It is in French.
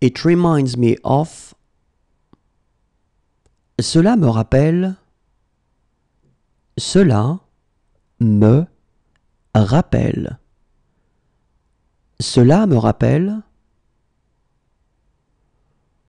It reminds me of. Cela me rappelle. Cela me rappelle. Cela me rappelle.